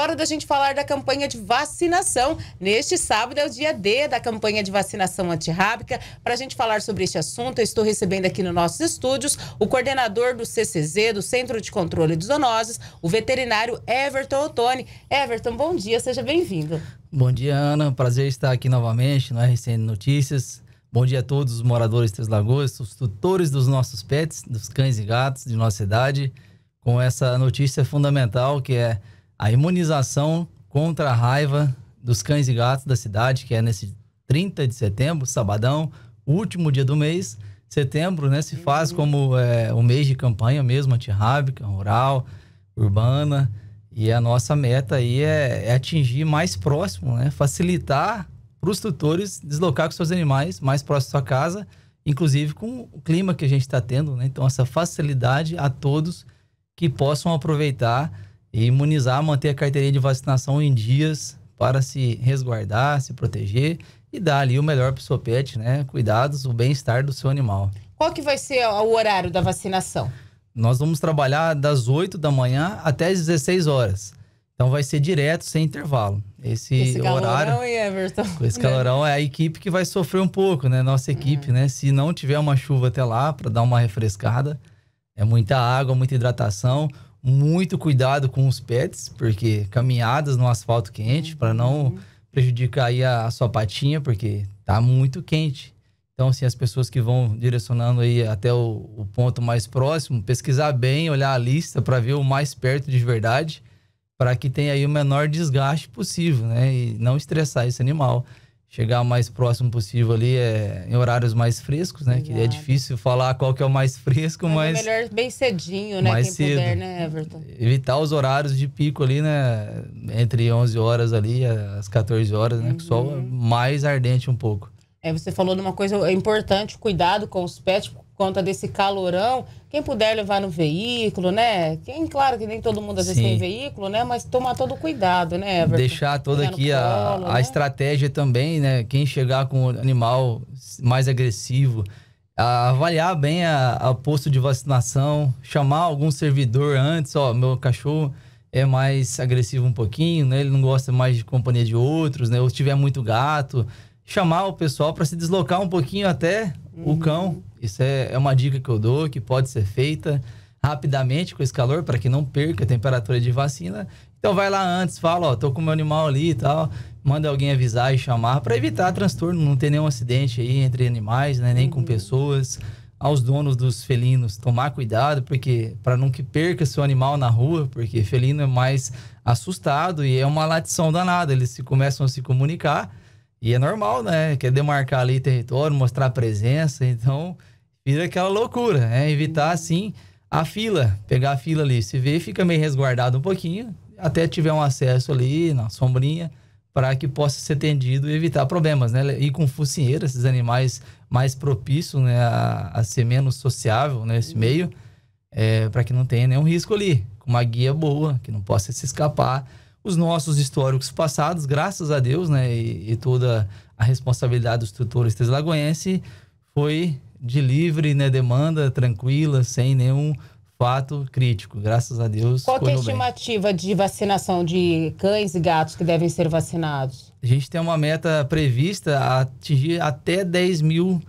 hora da gente falar da campanha de vacinação. Neste sábado é o dia D da campanha de vacinação antirrábica. Para a gente falar sobre este assunto, eu estou recebendo aqui nos nossos estúdios o coordenador do CCZ, do Centro de Controle de Zoonoses, o veterinário Everton Ottoni. Everton, bom dia, seja bem-vindo. Bom dia, Ana. Prazer estar aqui novamente no RCN Notícias. Bom dia a todos os moradores de Três Lagoas, os tutores dos nossos pets, dos cães e gatos de nossa cidade, com essa notícia fundamental que é a imunização contra a raiva dos cães e gatos da cidade, que é nesse 30 de setembro, sabadão, último dia do mês. Setembro, né, se faz uhum. como é, o mês de campanha mesmo, antirrábica, rural, urbana. E a nossa meta aí é, é atingir mais próximo, né? Facilitar para os tutores deslocar com seus animais mais próximo à sua casa, inclusive com o clima que a gente está tendo, né? Então, essa facilidade a todos que possam aproveitar e imunizar, manter a carteirinha de vacinação em dias para se resguardar, se proteger e dar ali o melhor para o seu pet, né? Cuidados, o bem-estar do seu animal. Qual que vai ser o horário da vacinação? Nós vamos trabalhar das 8 da manhã até as 16 horas. Então vai ser direto, sem intervalo. Esse, esse horário. Com esse calorão é a equipe que vai sofrer um pouco, né? Nossa é. equipe, né? Se não tiver uma chuva até lá para dar uma refrescada, é muita água, muita hidratação muito cuidado com os pets, porque caminhadas no asfalto quente, para não uhum. prejudicar aí a, a, sua patinha, porque tá muito quente. Então, assim, as pessoas que vão direcionando aí até o, o ponto mais próximo, pesquisar bem, olhar a lista para ver o mais perto de verdade, para que tenha aí o menor desgaste possível, né? E não estressar esse animal chegar o mais próximo possível ali é, em horários mais frescos, né? Que é difícil falar qual que é o mais fresco, mas... É mas... É melhor bem cedinho, né? Mais Quem cedo. puder, né, Everton? Evitar os horários de pico ali, né? Entre 11 horas ali às 14 horas, né? Uhum. Que o sol uhum. é mais ardente um pouco. É, você falou de uma coisa importante, cuidado com os pets, conta desse calorão, quem puder levar no veículo, né? Quem, claro que nem todo mundo às vezes tem veículo, né? Mas tomar todo cuidado, né, Everton? Deixar toda aqui a, colo, a né? estratégia também, né? Quem chegar com o animal mais agressivo, avaliar bem a, a posto de vacinação, chamar algum servidor antes, ó, meu cachorro é mais agressivo um pouquinho, né? Ele não gosta mais de companhia de outros, né? Ou se tiver muito gato, chamar o pessoal para se deslocar um pouquinho até uhum. o cão isso é, é uma dica que eu dou, que pode ser feita rapidamente com esse calor, para que não perca a temperatura de vacina. Então vai lá antes, fala, ó, tô com meu animal ali e tal, manda alguém avisar e chamar para evitar transtorno, não ter nenhum acidente aí entre animais, né, nem uhum. com pessoas. Aos donos dos felinos tomar cuidado, porque para não que perca seu animal na rua, porque felino é mais assustado e é uma latição danada, eles se começam a se comunicar e é normal, né? Quer demarcar ali território, mostrar presença, então vira aquela loucura, né? Evitar, assim, a fila, pegar a fila ali. Se vê, fica meio resguardado um pouquinho, até tiver um acesso ali na sombrinha, para que possa ser atendido e evitar problemas, né? E com focinheira, esses animais mais propícios né, a, a ser menos sociável nesse né, meio, é, para que não tenha nenhum risco ali. Com uma guia boa, que não possa se escapar. Os nossos históricos passados, graças a Deus, né? E, e toda a responsabilidade dos tutores translagoenses foi de livre né, demanda, tranquila, sem nenhum fato crítico, graças a Deus. Qual é a estimativa bem. de vacinação de cães e gatos que devem ser vacinados? A gente tem uma meta prevista a atingir até 10 mil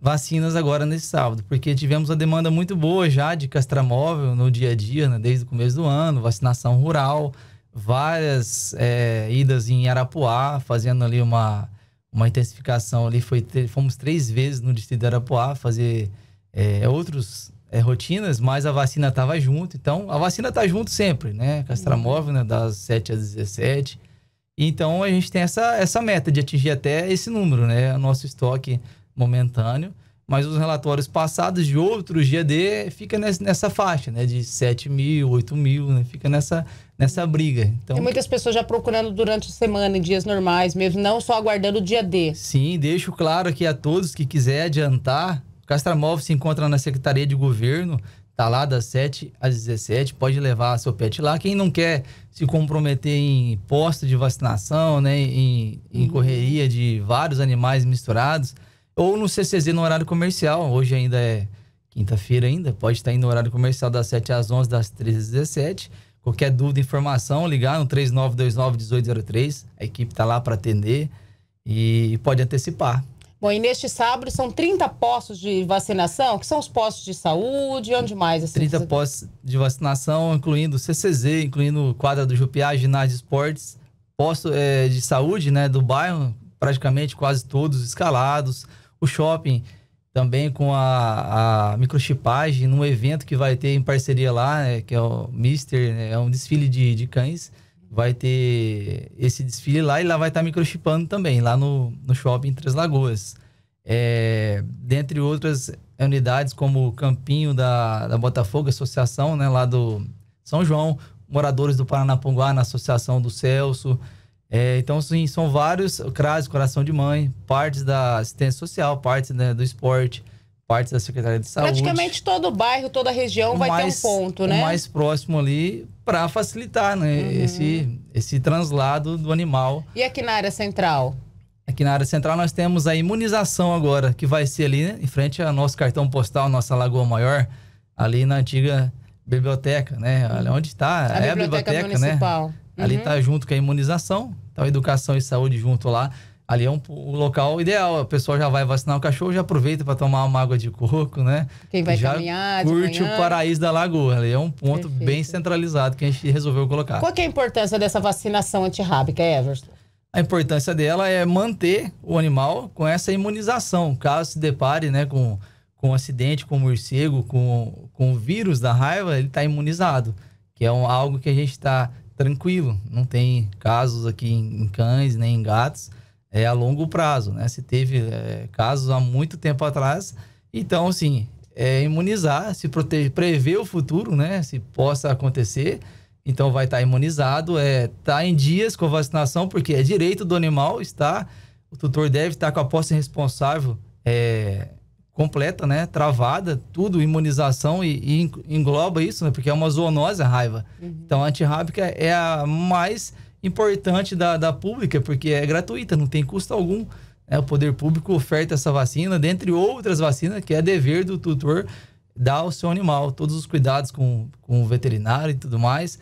vacinas agora nesse sábado, porque tivemos a demanda muito boa já de castramóvel no dia a dia, né, desde o começo do ano, vacinação rural, várias é, idas em Arapuá, fazendo ali uma uma intensificação ali, foi fomos três vezes no distrito de Arapuá fazer é, outros é, rotinas, mas a vacina estava junto, então a vacina está junto sempre, né? Uhum. Castramóvel, das 7 às 17. Então a gente tem essa, essa meta de atingir até esse número, né? É o nosso estoque momentâneo mas os relatórios passados de outros GD fica nessa faixa, né? De 7 mil, 8 mil, né? Fica nessa, nessa briga. Então, Tem muitas pessoas já procurando durante a semana, em dias normais mesmo, não só aguardando o dia D. Sim, deixo claro aqui a todos que quiser adiantar, o Castramov se encontra na Secretaria de Governo, tá lá das 7 às 17, pode levar seu pet lá. Quem não quer se comprometer em posto de vacinação, né? Em, em uhum. correria de vários animais misturados ou no CCZ no horário comercial. Hoje ainda é quinta-feira ainda, pode estar indo no horário comercial das 7 às 11, das 13 às 17. Qualquer dúvida, informação, ligar no 3929-1803. A equipe está lá para atender e pode antecipar. Bom, e neste sábado são 30 postos de vacinação, que são os postos de saúde, onde mais? Assim, 30 você... postos de vacinação, incluindo CCZ, incluindo quadra do Jupiá, ginásio esportes, posto é, de saúde né, do bairro, praticamente quase todos escalados o shopping também com a, a microchipagem num evento que vai ter em parceria lá, né, que é o Mister, né, é um desfile de, de cães. Vai ter esse desfile lá e lá vai estar tá microchipando também, lá no, no shopping Três Lagoas. É, dentre outras unidades, como o Campinho da, da Botafogo, associação né, lá do São João, moradores do Paranapanguá na Associação do Celso. É, então, sim, são vários CRAS, Coração de Mãe, partes da assistência social, partes né, do esporte, partes da Secretaria de Saúde. Praticamente todo bairro, toda região o vai mais, ter um ponto, né? O mais próximo ali para facilitar né, uhum. esse, esse translado do animal. E aqui na área central? Aqui na área central nós temos a imunização agora, que vai ser ali né, em frente ao nosso cartão postal, nossa Lagoa Maior, ali na antiga biblioteca, né? Onde está? É a biblioteca né? municipal. né? Ali uhum. tá junto com a imunização, então educação e saúde junto lá. Ali é um, um local ideal. O pessoal já vai vacinar o cachorro, já aproveita para tomar uma água de coco, né? Quem vai já caminhar, curte manhã. o paraíso da lagoa. Ali é um ponto Perfeito. bem centralizado que a gente resolveu colocar. Qual é a importância dessa vacinação antirrábica, Everson? A importância dela é manter o animal com essa imunização, caso se depare né, com, com um acidente, com um morcego, com, com o vírus da raiva, ele está imunizado, que é um, algo que a gente está tranquilo, não tem casos aqui em cães nem em gatos, é a longo prazo, né? Se teve é, casos há muito tempo atrás, então assim, é imunizar, se proteger, prever o futuro, né? Se possa acontecer, então vai estar tá imunizado, é tá em dias com vacinação, porque é direito do animal estar, o tutor deve estar com a posse responsável é, completa, né? Travada, tudo, imunização e, e, engloba isso, né? Porque é uma zoonose a raiva. Uhum. Então a antirrábica é a mais importante da, da pública, porque é gratuita, não tem custo algum. Né? O poder público oferta essa vacina, dentre outras vacinas, que é dever do tutor dar ao seu animal todos os cuidados com, com o veterinário e tudo mais.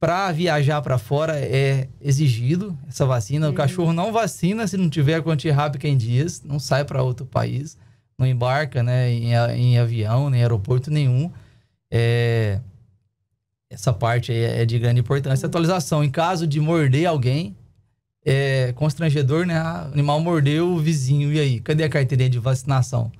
Para viajar para fora é exigido essa vacina. Uhum. O cachorro não vacina se não tiver com antirrábica em dias, não sai para outro país não embarca né, em, em avião, nem aeroporto nenhum. É, essa parte aí é de grande importância. Atualização, em caso de morder alguém, é constrangedor, né? O ah, animal mordeu o vizinho, e aí? Cadê a carteirinha de vacinação?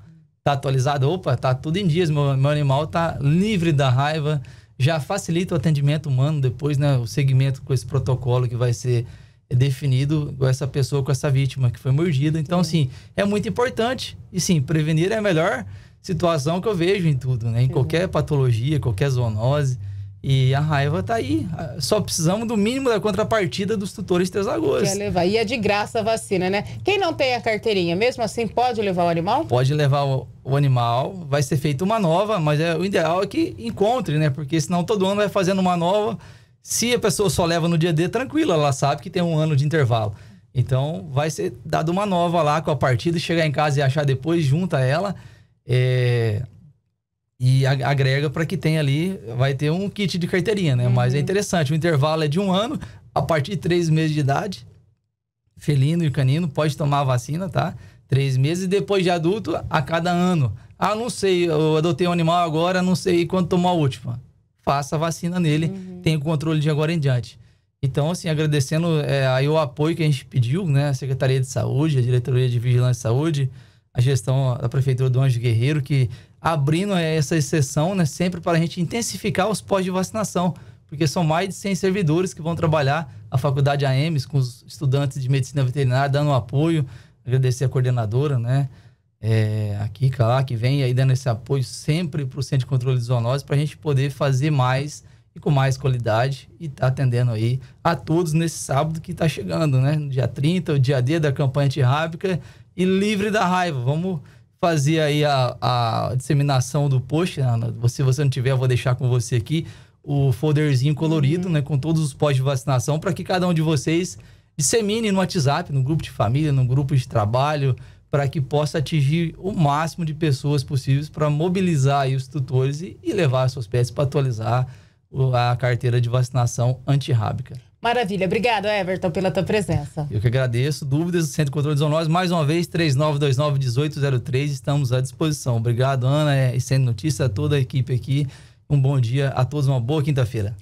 Tá atualizada? Opa, tá tudo em dias, meu, meu animal tá livre da raiva, já facilita o atendimento humano depois, né? O segmento com esse protocolo que vai ser é definido essa pessoa com essa vítima que foi mordida. Então, sim. assim, é muito importante. E sim, prevenir é a melhor situação que eu vejo em tudo, né? Em sim. qualquer patologia, qualquer zoonose. E a raiva tá aí. Só precisamos do mínimo da contrapartida dos tutores tesagos. Quer levar. E é de graça a vacina, né? Quem não tem a carteirinha, mesmo assim, pode levar o animal? Pode levar o, o animal. Vai ser feita uma nova, mas é, o ideal é que encontre, né? Porque senão todo ano vai fazendo uma nova se a pessoa só leva no dia D, tranquila, ela sabe que tem um ano de intervalo. Então, vai ser dado uma nova lá com a partida, chegar em casa e achar depois, junta ela é, e agrega para que tenha ali, vai ter um kit de carteirinha, né? Uhum. Mas é uhum. interessante, o intervalo é de um ano, a partir de três meses de idade, felino e canino, pode tomar a vacina, tá? Três meses, e depois de adulto, a cada ano. Ah, não sei, eu adotei um animal agora, não sei quando tomar a última. Faça a vacina nele, uhum. tem o controle de agora em diante. Então, assim, agradecendo é, aí o apoio que a gente pediu, né? A Secretaria de Saúde, a Diretoria de Vigilância e Saúde, a gestão da Prefeitura do Anjo Guerreiro, que abrindo é, essa exceção, né? Sempre para a gente intensificar os pós de vacinação, porque são mais de 100 servidores que vão trabalhar a Faculdade AMES com os estudantes de Medicina Veterinária, dando apoio. Agradecer a coordenadora, né? é, a Kika lá, que vem aí dando esse apoio sempre para o Centro de Controle de Zoonoses, para a gente poder fazer mais e com mais qualidade e tá atendendo aí a todos nesse sábado que está chegando, né? No dia 30, o dia D da campanha antirrábica e livre da raiva. Vamos fazer aí a, a disseminação do post, Se você não tiver, eu vou deixar com você aqui o folderzinho colorido, uhum. né? Com todos os pós de vacinação para que cada um de vocês dissemine no WhatsApp, no grupo de família, no grupo de trabalho, para que possa atingir o máximo de pessoas possíveis para mobilizar os tutores e, e levar suas peças para atualizar a carteira de vacinação antirrábica. Maravilha. Obrigado, Everton, pela tua presença. Eu que agradeço. Dúvidas do Centro de Controle de Nós, mais uma vez, 3929-1803, estamos à disposição. Obrigado, Ana, é, e Sendo Notícia, a toda a equipe aqui. Um bom dia a todos, uma boa quinta-feira.